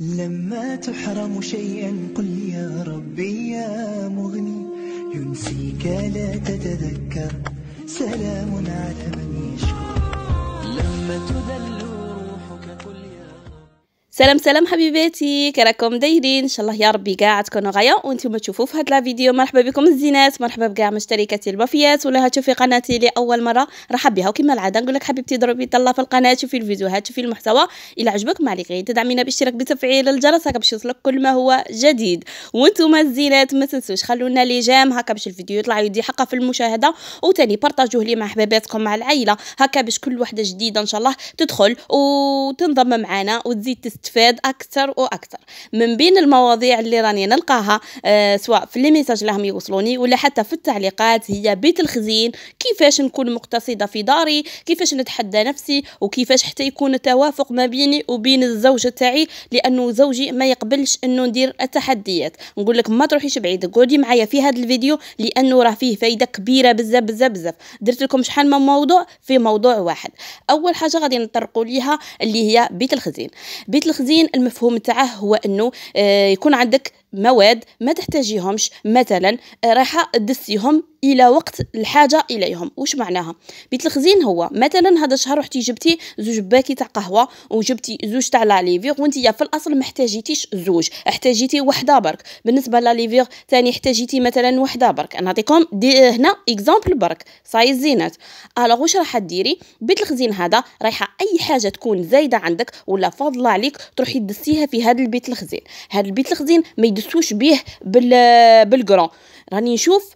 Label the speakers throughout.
Speaker 1: لما تحرم شيئا قل يا ربي يا مغني ينسيك لا تتذكر سلام على من سلام سلام حبيباتي كراكم دايرين ان شاء الله يا ربي كاع تكونوا غايه وانتم تشوفوا في هذا الفيديو مرحبا بكم الزينات مرحبا بكاع مشتركاتي البافيات ولا هتشوفي قناتي لاول مره رحب بها وكما العاده نقول لك حبيبتي ضربي طله في القناه شوفي الفيديوهات شوفي المحتوى الى عجبك ما عليك غير تدعمينا باشتراك بتفعيل الجرس هكا باش يوصلك كل ما هو جديد وانتم الزينات ما تنسوش خلونا لي جام هكا باش الفيديو يطلع يدي حقه في المشاهده وتاني بارطاجوه لي مع حباباتكم مع العائله هكا باش كل وحده جديده ان شاء الله تدخل وتنضم معنا وتزيد تفاد اكثر واكثر من بين المواضيع اللي راني نلقاها آه، سواء في لي ميساج اللي راهم يوصلوني ولا حتى في التعليقات هي بيت الخزين كيفاش نكون مقتصده في داري كيفاش نتحدى نفسي وكيفاش حتى يكون توافق ما بيني وبين الزوج تاعي لانه زوجي ما يقبلش انه ندير التحديات نقول لك ما تروحيش بعيد قعدي معايا في هذا الفيديو لانه راه فيه فايده كبيره بزاف بزاف بزاف درت لكم شحال من موضوع في موضوع واحد اول حاجه غادي نطرقوا ليها اللي هي بيت الخزين بيت الخزين الخزين المفهوم تاعه هو انه آه، يكون عندك مواد ما تحتاجيهمش مثلا آه، رايحه تدسيهم الى وقت الحاجه اليهم واش معناها بيت الخزين هو مثلا هذا الشهر رحتي جبتي زوج باكي تاع قهوه وجبتي زوج تاع لاليفيغ وانت في الاصل ما احتاجيتيش زوج احتاجيتي وحده برك بالنسبه لاليفيغ ثاني احتاجيتي مثلا وحده برك نعطيكم هنا اكزامبل برك سايز زينات الوغ واش راح ديري بيت الخزين هذا رايحه اي حاجه تكون زايده عندك ولا فاضله عليك تروحي دسيها في هذا البيت الخزين هذا البيت الخزين ما يدسوش به بال بالكرون راني نشوف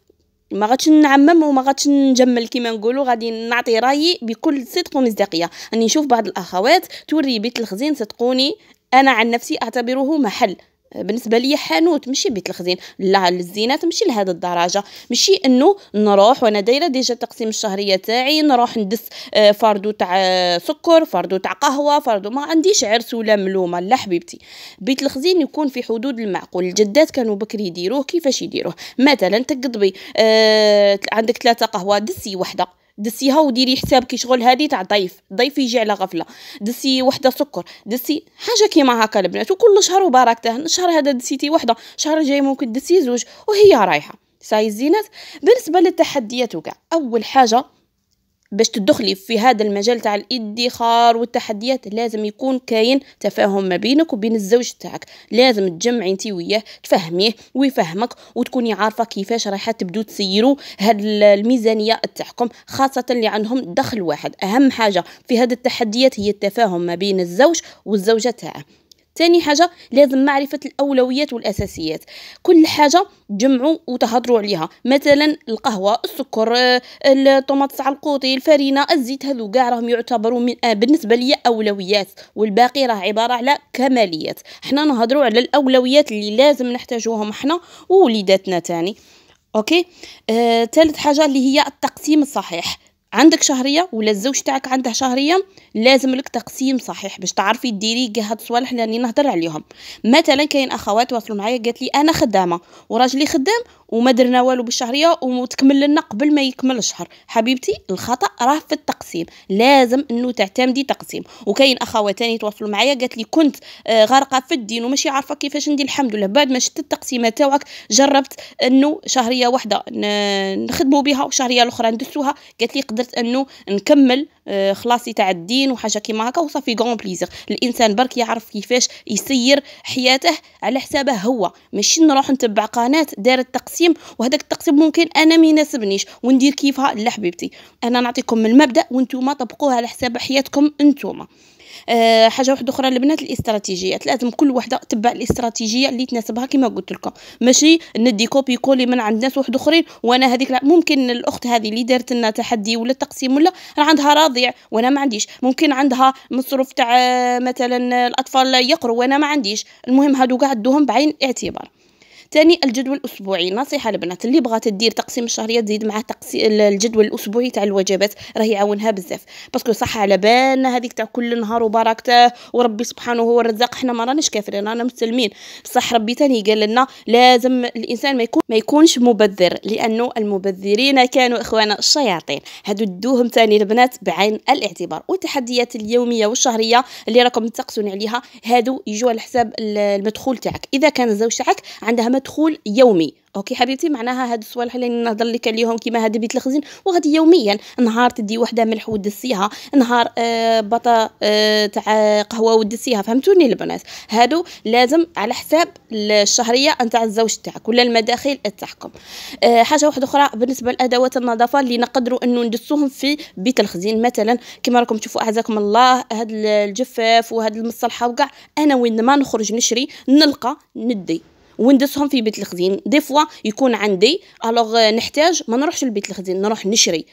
Speaker 1: ما غادش نعمم وما غادش نجمل كما نقولوا غادي نعطي رايي بكل صدق ومصداقيه راني نشوف بعض الاخوات توري بيت الخزين صدقوني انا عن نفسي اعتبره محل بالنسبه لي حانوت ماشي بيت الخزين لا الزينات ماشي لهذا الدرجه ماشي انه نروح وانا دايره ديجا تقسيم الشهريه تاعي نروح ندس آه، فردو تاع آه، سكر فردو تاع قهوه فردو ما عنديش عرس ولا ملومه لا حبيبتي بيت الخزين يكون في حدود المعقول الجدات كانوا بكري يديروه كيفاش يديروه مثلا تقضبي آه، عندك ثلاثه قهوه دسي وحده دسيها وديري حساب كي شغل هذه تاع ضيف ضيف يجي على غفله دسي وحده سكر دسي حاجه كيما هكا البنات وكل شهر وبركته الشهر هذا دسيتي وحده شهر جاي ممكن دسي زوج وهي رايحه سايز زينات بالنسبه للتحديات وكاع اول حاجه باش تدخلي في هذا المجال تاع الادخار والتحديات لازم يكون كاين تفاهم ما بينك وبين الزوج تاعك لازم تجمعي انت وياه تفهميه ويفهمك وتكوني عارفه كيفاش رايحه تبدو تسيروا هاد الميزانيه تاعكم خاصه اللي عندهم دخل واحد اهم حاجه في هاد التحديات هي التفاهم ما بين الزوج والزوجه تاعه ثاني حاجه لازم معرفه الاولويات والاساسيات كل حاجه جمعوا وتهضروا عليها مثلا القهوه السكر آه، الطماطس على القوطي الفرينه الزيت هذو كاع راهم يعتبروا من آه، بالنسبه ليا اولويات والباقي راه عباره على كماليات حنا نهضروا على الاولويات اللي لازم نحتاجوهم حنا ووليداتنا تاني اوكي آه، حاجه اللي هي التقسيم الصحيح عندك شهريه ولا الزوج تاعك عنده شهريه لازم لك تقسيم صحيح باش تعرفي ديري هاد الصوالح اللي نهضر عليهم مثلا كاين اخوات وصلوا معايا قالت لي انا خدامه وراجلي خدام وما درنا والو بالشهريه وتكمل لنا قبل ما يكمل الشهر حبيبتي الخطا راه في التقسيم لازم انه تعتمدي تقسيم وكاين اخوات تاني تواصلوا معايا قالت لي كنت آه، غارقه في الدين وماشي عارفه كيفاش ندير الحمد لله بعد ما شفت التقسيمه تاعك جربت انه شهريه واحده نخدموا بها وشهريه اخرى ندسوها قالت لي قدرت انه نكمل آه، خلاصي تاع الدين وحاجه كيما هكا وصافي غون بليزير الانسان برك يعرف كيفاش يسير حياته على حسابه هو ماشي نروح نتبع قناه دارت تقسيم وهذاك التقسيم ممكن انا ما يناسبنيش وندير كيفها لا حبيبتي انا نعطيكم المبدا وانتم طبقوه على حساب حياتكم انتم آه حاجه واحده اخرى البنات الاستراتيجيات لازم كل وحده تبع الاستراتيجيه اللي تناسبها كما قلت لكم ماشي ندي كوبي كولي من عند ناس واحد اخرين وانا هذيك لا ممكن الاخت هذه اللي دارت لنا تحدي ولا تقسيم ولا راه عندها راضيع وانا ما عنديش ممكن عندها مصروف تاع آه، مثلا الاطفال يقروا وانا ما عنديش المهم هادو قاعدوهم بعين اعتبار ثاني الجدول الاسبوعي نصيحه البنات اللي بغات دير تقسيم الشهريه تزيد مع تقسيم الجدول الاسبوعي تاع الوجبات راه يعاونها بزاف باسكو صح على بالنا هذيك تاع كل نهار وبركته وربي سبحانه هو الرزاق حنا ما رانيش كافرين رانا مستلمين بصح ربي ثاني قال لنا لازم الانسان ما يكون ما يكونش مبذر لانه المبذرين كانوا اخوانا الشياطين هادو دوهم ثاني البنات بعين الاعتبار والتحديات اليوميه والشهريه اللي راكم تقسون عليها هادو يجوا على حساب المدخول تاعك اذا كان الزوج تاعك عندها مدخول يومي اوكي حبيبتي معناها هاد الصوالح اللي نهضر لك عليهم كيما هاد بيت الخزين وغادي يوميا نهار تدي وحده ملح ودسيها نهار آه بطا آه تاع قهوه ودسيها فهمتوني البنات هادو لازم على حساب الشهريه نتاع الزوج تاعك ولا المداخيل تاعكم آه حاجه واحده اخرى بالنسبه لادوات النظافه اللي نقدروا انه ندسوهم في بيت الخزين مثلا كيما راكم تشوفوا اعزكم الله هاد الجفاف وهاد المصلحه وكاع انا وين ما نخرج نشري نلقى ندي وندسهم في بيت الخزين دي فوا يكون عندي الوغ آه، نحتاج ما نروحش لبيت الخزين نروح نشري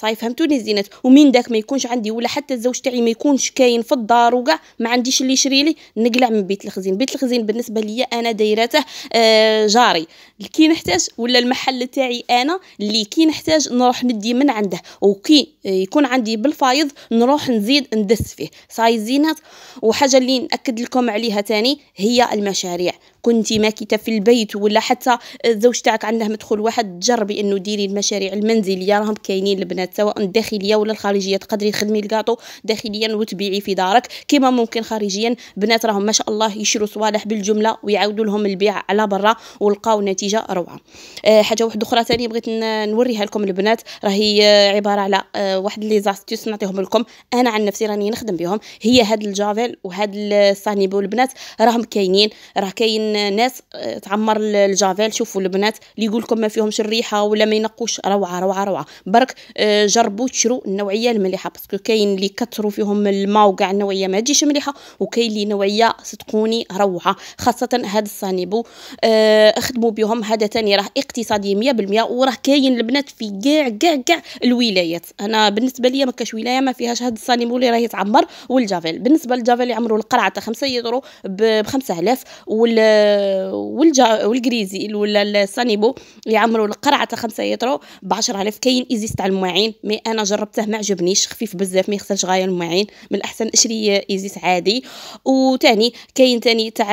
Speaker 1: صاي فهمتوني زينات ومين داك ما يكونش عندي ولا حتى الزوج تاعي ما يكونش كاين في الدار وكاع ما عنديش اللي يشري لي نقلع من بيت الخزين بيت الخزين بالنسبه ليا انا دايرته آه جاري كي نحتاج ولا المحل تاعي انا اللي كي نحتاج نروح ندي من عنده وكي آه، يكون عندي بالفايض نروح نزيد ندس فيه صاي زينات وحاجه اللي ناكد لكم عليها تاني هي المشاريع كنتي ماكته في البيت ولا حتى الزوج تاعك عنده مدخول واحد تجربي انه ديري المشاريع المنزليه راهم كاينين البنات سواء الداخليه ولا الخارجيه تقدري تخدمي الكاطو داخليا وتبيعي في دارك كما ممكن خارجيا بنات راهم ما شاء الله يشرو صوالح بالجمله ويعاودوا لهم البيع على برا ولقاو نتيجه روعه آه، حاجه واحده اخرى ثاني بغيت نوريها لكم البنات راهي عباره على آه، واحد لي زاستيس نعطيهم لكم انا عن نفسي راني نخدم بهم هي هاد الجافيل وهاد الصانيبو البنات راهم كاينين راه كاين ناس آه، تعمر الجافيل شوفوا البنات اللي يقول لكم ما فيهمش الريحه ولا ما ينقوش روعه روعه روعه برك آه، جربوا تشرو النوعيه المليحه باسكو كاين اللي كثروا فيهم الماء وكاع النوعيه ما تجيش مليحه وكاين اللي نوعيه صدقوني روعه خاصه هاد الصانيبو آه، اخدموا بهم هذا تاني راه اقتصادي 100% وراه كاين البنات في كاع كاع كاع الولايات انا بالنسبه ليا ما كاش ولايه ما فيهاش هاد الصانيبو اللي راه يتعمر والجافيل بالنسبه للجافيل يعمروا القرعه تاع 5 يورو ب 5000 وال آه، والجريزي ولا السانيبو يعمروا القرعه تاع 5 يترو ب 10000 كاين ايزيس تاع المواعين مي انا جربته ما عجبنيش خفيف بزاف ما يخسرش غايه المواعين من الاحسن اشري ايزيس عادي وتاني كاين تاني تاع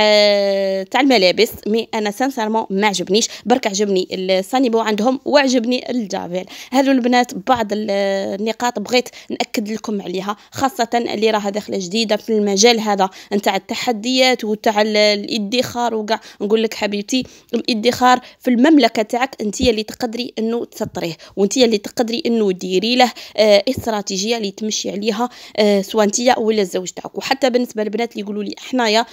Speaker 1: تاع الملابس مي انا سانسيرمون ما عجبنيش برك عجبني السانيبو عندهم وعجبني الجافيل هذو البنات بعض النقاط بغيت ناكد لكم عليها خاصه اللي راها داخله جديده في المجال هذا نتاع التحديات وتاع الادخار وكاع نقول لك حبيبتي الادخار في المملكه تاعك انت اللي تقدري انه تسطريه وانت اللي تقدري انه ديري له آه استراتيجيه اللي تمشي عليها آه سواء انت ولا الزوج تاعك وحتى بالنسبه للبنات اللي يقولوا لي حنايا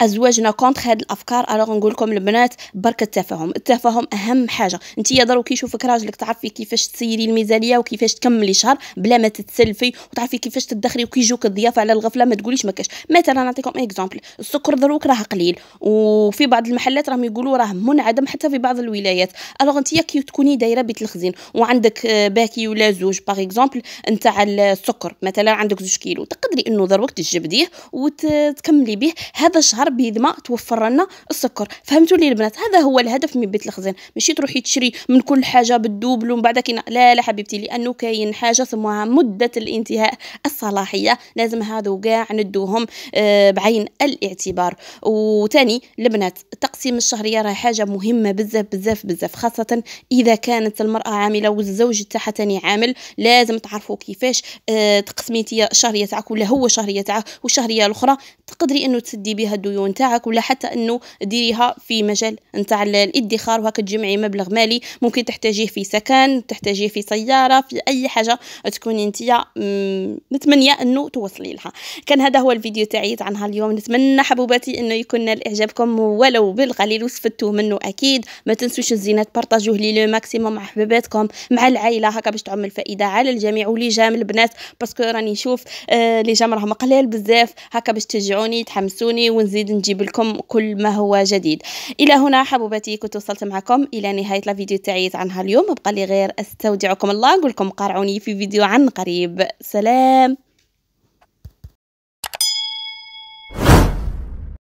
Speaker 1: ازواجنا كونتر هاد الافكار الوغ نقول لكم البنات برك التفاهم التفاهم اهم حاجه انت يا ضرو كيشوفك راجلك تعرفي كيفاش تسيري الميزانيه وكيفاش تكملي شهر بلا ما تتسلفي وتعرفي كيفاش تدخري وكيجوك الضيافه على الغفله ما تقوليش ما كاش مثلا نعطيكم اكزومبل السكر دروك راه قليل وفي بعض المحلات راهم يقولوا راه منعدم حتى في بعض الولايات الوغ انت كي تكوني دايره بيت الخزين وعندك باكي ولا زوج باغ اكزومبل نتاع السكر مثلا عندك زوج كيلو تقدري انه دروك تجبديه وتكملي به هذا الشهر بيد ما توفر لنا السكر فهمتوا لي البنات هذا هو الهدف من بيت الخزين ماشي تروحي تشري من كل حاجه بالدوبل ومن بعد كينا. لا لا حبيبتي لانه كاين حاجه سموها مده الانتهاء الصلاحيه لازم هادو كاع ندوهم آه، بعين الاعتبار وتاني البنات تقسيم الشهريه راه حاجه مهمه بزاف بزاف بزاف خاصه اذا كانت المراه عامله والزوج تاعها تاني عامل لازم تعرفوا كيفاش آه، تقسمي انت الشهريه تاعك ولا هو شهريه تاعه والشهريه الاخرى تقدري انه تسدي بها الديون تاعك ولا حتى انه ديريها في مجال نتاع الادخار وهكا تجمعي مبلغ مالي ممكن تحتاجيه في سكن تحتاجيه في سياره في اي حاجه تكوني انت متمنيه انه توصلي لها كان هذا هو الفيديو تاعي عن اليوم نتمنى حبوباتي انه يكون نال اعجابكم ولو بالقليل وستفدتوه منه اكيد ما تنسوش الزينات بارطاجوه لي لو ماكسيموم مع حبيباتكم مع العائله هكا باش تعم الفائده على الجميع ولي جام البنات باسكو راني نشوف آه لي جام راهم قلال بزاف هكا باش تشجعوني تحمسوني ونزيد نزيد نجيب لكم كل ما هو جديد الى هنا حبوباتي كنت وصلت معكم الى نهايه الفيديو تاعي تاع نهار اليوم بقى لي غير استودعكم الله نقول لكم قارعوني في فيديو عن قريب سلام